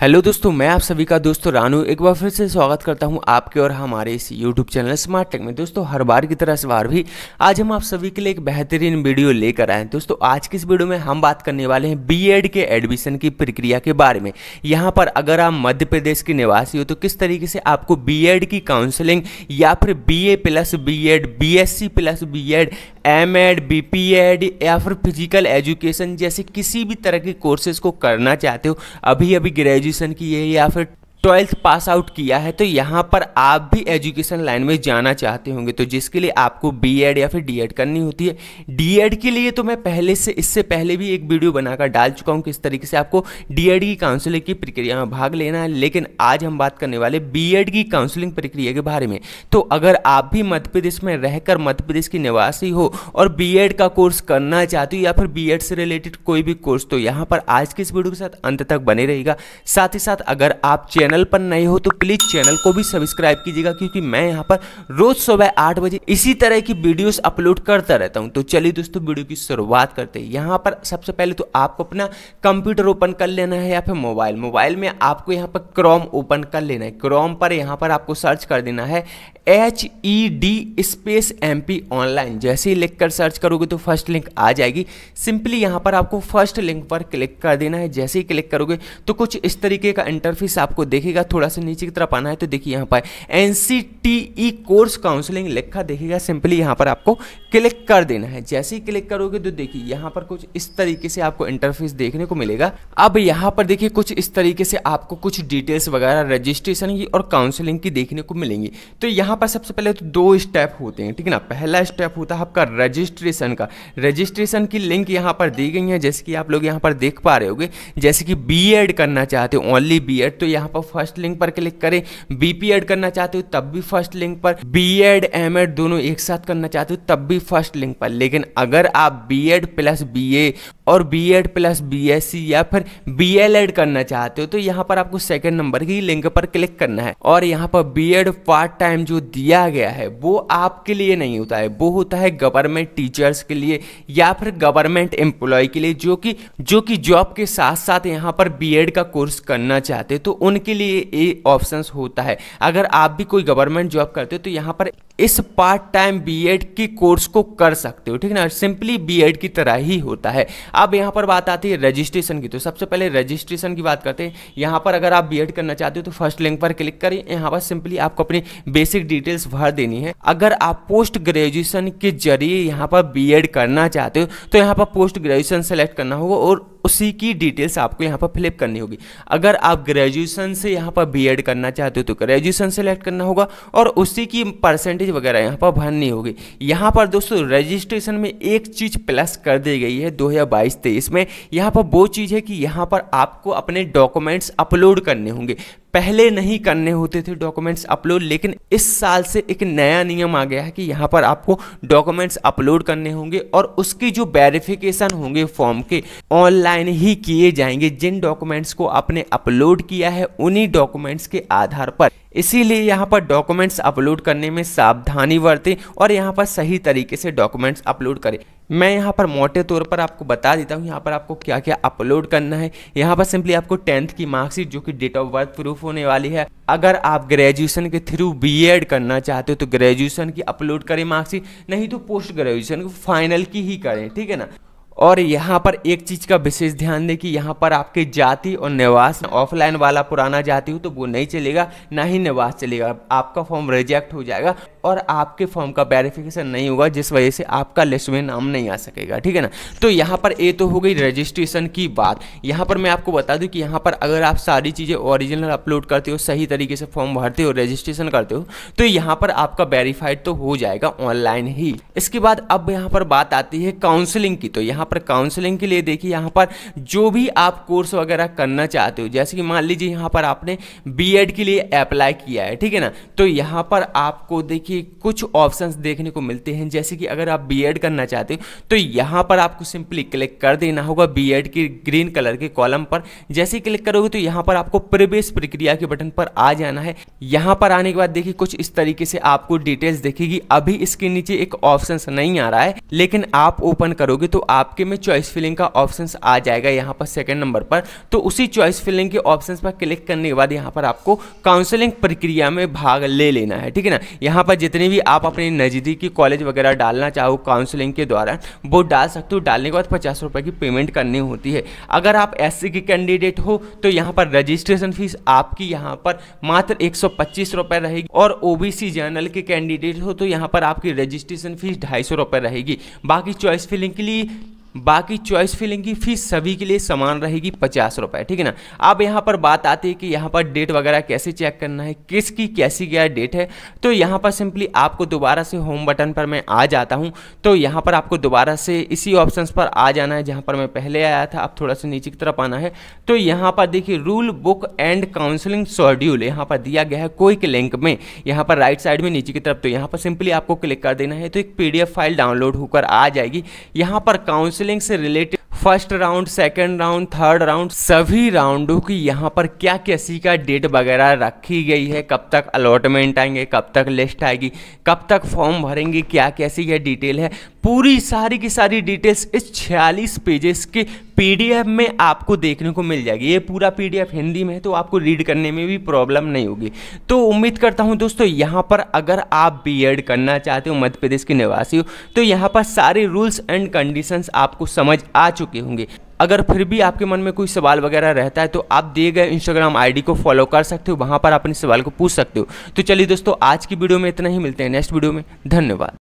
hello दोस्तों मैं आप सभी का दोस्तों रानू एक बार फिर से स्वागत करता हूं आपके और हमारे इस यूट्यूब चैनल स्मार्ट टेक में दोस्तों हर बार की तरह इस बार भी आज हम आप सभी के लिए एक बेहतरीन वीडियो लेकर आए हैं दोस्तों आज की इस वीडियो में हम बात करने वाले हैं बीएड के एडमिशन की प्रक्रिया के बारे में यहाँ पर अगर आप मध्य प्रदेश के निवासी हो तो किस तरीके से आपको बी की काउंसलिंग या फिर B A plus B Ed plus B Ed M Ed B P Ed या फिर फिजिकल एजुकेशन जैसे किसी भी तरह के कोर्सेज को करना चाहते हो अभी अभी ग्रेजुएशन की है या फिर ट्वेल्थ पास आउट किया है तो यहाँ पर आप भी एजुकेशन लाइन में जाना चाहते होंगे तो जिसके लिए आपको बीएड या फिर डीएड करनी होती है डीएड के लिए तो मैं पहले से इससे पहले भी एक वीडियो बनाकर डाल चुका हूँ किस तरीके से आपको डीएड की काउंसलिंग की प्रक्रिया में भाग लेना है लेकिन आज हम बात करने वाले एड की काउंसलिंग प्रक्रिया के बारे में तो अगर आप भी मध्य प्रदेश में रहकर मध्य प्रदेश की निवासी हो और एड का कोर्स करना चाहते हो या फिर एड से रिलेटेड कोई भी कोर्स तो यहाँ पर आज के इस वीडियो के साथ अंत तक बने रहेगा साथ ही साथ अगर आप चैनल चैनल पर नए हो तो प्लीज़ चैनल को भी सब्सक्राइब कीजिएगा क्योंकि मैं यहाँ पर रोज सुबह आठ बजे इसी तरह की वीडियोस अपलोड करता रहता हूँ तो चलिए दोस्तों वीडियो की शुरुआत करते हैं यहाँ पर सबसे पहले तो आपको अपना कंप्यूटर ओपन कर लेना है या फिर मोबाइल मोबाइल में आपको यहाँ पर क्रोम ओपन कर लेना है क्रोम पर यहाँ पर आपको सर्च कर देना है H E D space M P online जैसे ही लिख कर सर्च करोगे तो फर्स्ट लिंक आ जाएगी सिंपली यहाँ पर आपको फर्स्ट लिंक पर क्लिक कर देना है जैसे ही क्लिक करोगे तो कुछ इस तरीके का इंटरफेस आपको देख देखिएगा थोड़ा सा नीचे की तरफ आना है तो देखिए यहाँ पर एन कोर्स काउंसलिंग लिखा देखिएगा सिंपली यहाँ पर आपको क्लिक कर देना है जैसे ही क्लिक करोगे तो देखिए यहाँ पर कुछ इस तरीके से आपको इंटरफेस देखने को मिलेगा अब यहाँ पर देखिए कुछ इस तरीके से आपको कुछ डिटेल्स वगैरह रजिस्ट्रेशन की और काउंसलिंग की देखने को मिलेंगी तो यहाँ पर सबसे पहले तो दो स्टेप होते हैं ठीक है ना पहला स्टेप होता है आपका रजिस्ट्रेशन का रजिस्ट्रेशन की लिंक यहाँ पर दी गई है जैसे कि आप लोग यहाँ पर देख पा रहे होगे जैसे कि बी करना चाहते हो ओनली बी तो यहाँ पर फर्स्ट लिंक पर क्लिक करें बीपी एड करना चाहते हो तब भी फर्स्ट लिंक पर बी एड एम एड दोनों एक साथ करना चाहते हो तब भी फर्स्ट लिंक पर लेकिन अगर आप B Ed plus B A और B Ed plus B S C या फिर बी एल एड करना चाहते हो तो यहाँ पर आपको सेकेंड नंबर की लिंक पर क्लिक करना है और यहाँ पर बी एड पार्ट टाइम जो दिया गया है वो आपके लिए नहीं होता है वो होता है गवर्नमेंट टीचर्स के लिए या फिर गवर्नमेंट एम्प्लॉय के लिए जो कि जो कि जॉब के साथ साथ यहाँ पर बी एड का कोर्स करना चाहते तो उनके लिए ये ऑप्शंस होता है अगर आप भी कोई गवर्नमेंट जॉब करते हो तो यहाँ पर इस पार्ट टाइम बीएड की कोर्स को कर सकते हो ठीक ना सिंपली बीएड की तरह ही होता है अब यहाँ पर बात आती है रजिस्ट्रेशन की तो सबसे पहले रजिस्ट्रेशन की बात करते हैं यहाँ पर अगर आप बीएड करना चाहते हो तो फर्स्ट लिंक पर क्लिक करें यहाँ पर सिंपली आपको अपनी बेसिक डिटेल्स भर देनी है अगर आप पोस्ट ग्रेजुएशन के जरिए यहाँ पर एड करना चाहते हो तो यहाँ पर पोस्ट ग्रेजुएशन सेलेक्ट करना होगा और उसी की डिटेल्स आपको यहाँ पर फिलअप करनी होगी अगर आप ग्रेजुएशन से यहाँ पर एड करना चाहते हो तो ग्रेजुएशन सेलेक्ट करना होगा और उसी की परसेंटेज वगैरह यहाँ पर भरनी होगी यहाँ पर दोस्तों रजिस्ट्रेशन में एक चीज़ प्लस कर दी गई है दो हज़ार बाईस तेईस में यहाँ पर वो चीज़ है कि यहाँ पर आपको अपने डॉक्यूमेंट्स अपलोड करने होंगे पहले नहीं करने होते थे डॉक्यूमेंट्स अपलोड लेकिन इस साल से एक नया नियम आ गया है कि यहाँ पर आपको डॉक्यूमेंट्स अपलोड करने होंगे और उसकी जो वेरिफिकेशन होंगे फॉर्म के ऑनलाइन ही किए जाएंगे जिन डॉक्यूमेंट्स को आपने अपलोड किया है उन्हीं डॉक्यूमेंट्स के आधार पर इसीलिए यहाँ पर डॉक्यूमेंट्स अपलोड करने में सावधानी बरतें और यहाँ पर सही तरीके से डॉक्यूमेंट्स अपलोड करें मैं यहाँ पर मोटे तौर पर आपको बता देता हूँ यहाँ पर आपको क्या क्या अपलोड करना है यहाँ पर सिंपली आपको टेंथ की मार्कशीट जो कि डेट ऑफ बर्थ प्रूफ होने वाली है अगर आप ग्रेजुएशन के थ्रू बीएड करना चाहते हो तो ग्रेजुएशन की अपलोड करें मार्कशीट नहीं तो पोस्ट ग्रेजुएशन फाइनल की ही करें ठीक है ना और यहाँ पर एक चीज़ का विशेष ध्यान दें कि यहाँ पर आपके जाति और निवास ऑफलाइन वाला पुराना जाति हो तो वो नहीं चलेगा ना ही निवास चलेगा आपका फॉर्म रिजेक्ट हो जाएगा और आपके फॉर्म का वेरिफिकेशन नहीं होगा जिस वजह से आपका लिस्ट में नाम नहीं आ सकेगा ठीक है ना तो यहाँ पर ए तो हो गई रजिस्ट्रेशन की बात यहाँ पर मैं आपको बता दूँ कि यहाँ पर अगर आप सारी चीज़ें ओरिजिनल अपलोड करते हो सही तरीके से फॉर्म भरते हो रजिस्ट्रेशन करते हो तो यहाँ पर आपका वेरीफाइड तो हो जाएगा ऑनलाइन ही इसके बाद अब यहाँ पर बात आती है काउंसलिंग की तो यहाँ पर काउंसलिंग के लिए देखिए यहाँ पर जो भी आप कोर्स वगैरह करना चाहते हो जैसे कि मान लीजिए यहाँ पर आपने बी के लिए अप्लाई किया है ठीक है ना तो यहाँ पर आपको देखिए के कुछ ऑप्शंस देखने को मिलते हैं जैसे कि अगर आप बीएड करना चाहते हो तो यहाँ पर आपको सिंपली क्लिक कर देना होगा बीएड के ग्रीन कलर के कॉलम पर जैसे ही क्लिक करोगे तो यहाँ पर आपको प्रवेश प्रक्रिया के बटन पर आ जाना है यहाँ पर आने के बाद देखिए कुछ इस तरीके से आपको डिटेल्स देखेगी अभी इसके नीचे एक ऑप्शन नहीं आ रहा है लेकिन आप ओपन करोगे तो आपके में चॉइस फिलिंग का ऑप्शन आ जाएगा यहाँ पर सेकेंड नंबर पर तो उसी चॉइस फिलिंग के ऑप्शन पर क्लिक करने के बाद यहाँ पर आपको काउंसलिंग प्रक्रिया में भाग ले लेना है ठीक है ना यहाँ पर जितने भी आप अपने नज़दीकी कॉलेज वगैरह डालना चाहो काउंसलिंग के द्वारा वो डाल सकते हो डालने के बाद पचास रुपये की पेमेंट करनी होती है अगर आप एस सी की कैंडिडेट हो तो यहाँ पर रजिस्ट्रेशन फीस आपकी यहाँ पर मात्र एक सौ रहेगी और ओ जनरल के कैंडिडेट हो तो यहाँ पर आपकी रजिस्ट्रेशन फीस ढाई सौ रहेगी बाकी चॉइस फिलिंग के लिए बाकी चॉइस फिलिंग की फीस सभी के लिए समान रहेगी पचास रुपये ठीक है ना अब यहाँ पर बात आती है कि यहाँ पर डेट वगैरह कैसे चेक करना है किसकी कैसी क्या डेट है तो यहाँ पर सिंपली आपको दोबारा से होम बटन पर मैं आ जाता हूँ तो यहाँ पर आपको दोबारा से इसी ऑप्शन पर आ जाना है जहाँ पर मैं पहले आया था अब थोड़ा सा नीचे की तरफ आना है तो यहाँ पर देखिए rule book and counselling schedule यहाँ पर दिया गया है कोई के लिंक में यहाँ पर राइट साइड में नीचे की तरफ तो यहाँ पर सिंपली आपको क्लिक कर देना है तो एक पी फाइल डाउनलोड होकर आ जाएगी यहाँ पर काउंसिल काउंसलिंग से related first round second round third round सभी राउंडों की यहाँ पर क्या कैसी का डेट वगैरह रखी गई है कब तक अलॉटमेंट आएंगे कब तक लिस्ट आएगी कब तक फॉर्म भरेंगे क्या कैसी यह डिटेल है पूरी सारी की सारी डिटेल्स इस छियालीस पेजेस के पीडीएफ में आपको देखने को मिल जाएगी ये पूरा पीडीएफ हिंदी में है तो आपको रीड करने में भी प्रॉब्लम नहीं होगी तो उम्मीद करता हूँ दोस्तों यहाँ पर अगर आप बीएड करना चाहते हो मध्य प्रदेश के निवासी हो तो यहाँ पर सारे रूल्स एंड कंडीशंस आपको समझ आ चुके होंगे अगर फिर भी आपके मन में कोई सवाल वगैरह रहता है तो आप दिए गए इंस्टाग्राम आईडी को फॉलो कर सकते हो वहाँ पर अपने सवाल को पूछ सकते हो तो चलिए दोस्तों आज की वीडियो में इतना ही मिलते हैं नेक्स्ट वीडियो में धन्यवाद